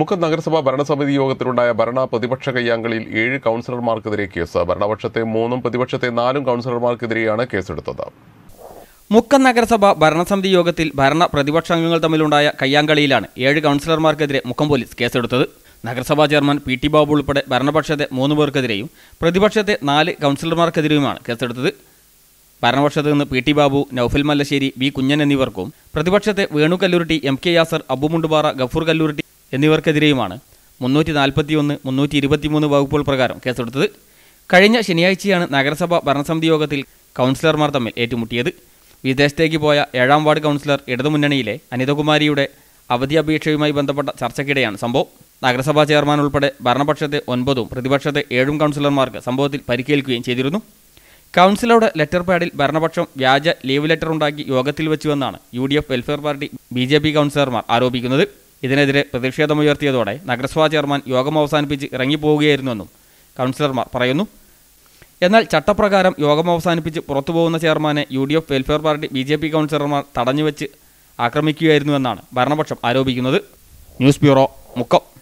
മുക്കം നഗരസഭാ ഭരണസമിതി യോഗത്തിലുണ്ടായ ഭരണ പ്രതിപക്ഷ കയ്യാങ്കളിൽ ഏഴ് കൗൺസിലർമാർക്കെതിരെ കേസ് ഭരണപക്ഷത്തെ മൂന്നും പ്രതിപക്ഷത്തെ നാലും കൗൺസിലർമാർക്കെതിരെയാണ് കേസെടുത്തത് മുക്കം നഗരസഭ ഭരണസമിതി യോഗത്തിൽ ഭരണ പ്രതിപക്ഷ അംഗങ്ങൾ തമ്മിലുണ്ടായ കയ്യാങ്കളിയിലാണ് ഏഴ് കൗൺസിലർമാർക്കെതിരെ മുക്കം പോലീസ് കേസെടുത്തത് നഗരസഭാ ചെയർമാൻ പി ടി ബാബു ഉൾപ്പെടെ ഭരണപക്ഷത്തെ മൂന്ന് പേർക്കെതിരെയും പ്രതിപക്ഷത്തെ നാല് കൗൺസിലർമാർക്കെതിരെയുമാണ് കേസെടുത്തത് ഭരണപക്ഷത്ത് നിന്ന് P T Babu Naufal Mallassery V Kunjan എന്നിവർക്കും പ്രതിപക്ഷത്തെ വേണു കല്ലൂരിട്ടി എം കെ യാസർ അബുമുണ്ടുപാറ ഗഫൂർ കല്ലൂരിട്ടി എന്നിവർക്കെതിരെയുമാണ് മുന്നൂറ്റി നാൽപ്പത്തി ഒന്ന് മുന്നൂറ്റി ഇരുപത്തിമൂന്ന് വകുപ്പുകൾ പ്രകാരം കേസെടുത്തത് കഴിഞ്ഞ ശനിയാഴ്ചയാണ് നഗരസഭ ഭരണസമിതി യോഗത്തിൽ കൗൺസിലർമാർ തമ്മിൽ ഏറ്റുമുട്ടിയത് വിദേശത്തേക്ക് പോയ ഏഴാം വാർഡ് കൗൺസിലർ ഇടതുമുന്നണിയിലെ അനിതകുമാരിയുടെ അവധി അപേക്ഷയുമായി ബന്ധപ്പെട്ട ചർച്ചയ്ക്കിടെയാണ് സംഭവം നഗരസഭാ ചെയർമാൻ ഉൾപ്പെടെ ഭരണപക്ഷത്തെ ഒൻപതും പ്രതിപക്ഷത്തെ ഏഴും കൗൺസിലർമാർക്ക് സംഭവത്തിൽ പരിക്കേൽക്കുകയും ചെയ്തിരുന്നു കൗൺസിലറുടെ ലെറ്റർ പാഡിൽ ഭരണപക്ഷം വ്യാജ ലീവ് ലെറ്റർ ഉണ്ടാക്കി യോഗത്തിൽ വെച്ചുവെന്നാണ് U D F welfare party B J P കൗൺസിലർമാർ ആരോപിക്കുന്നത് ഇതിനെതിരെ പ്രതിഷേധമുയർത്തിയതോടെ നഗരസഭാ ചെയർമാൻ യോഗം അവസാനിപ്പിച്ച് ഇറങ്ങിപ്പോവുകയായിരുന്നുവെന്നും കൗൺസിലർമാർ പറയുന്നു എന്നാൽ ചട്ടപ്രകാരം യോഗം അവസാനിപ്പിച്ച് പുറത്തുപോകുന്ന ചെയർമാനെ U D F welfare party B J P കൗൺസിലർമാർ തടഞ്ഞുവെച്ച് ആക്രമിക്കുകയായിരുന്നുവെന്നാണ് ഭരണപക്ഷം ആരോപിക്കുന്നത് ന്യൂസ് ബ്യൂറോ മുക്കം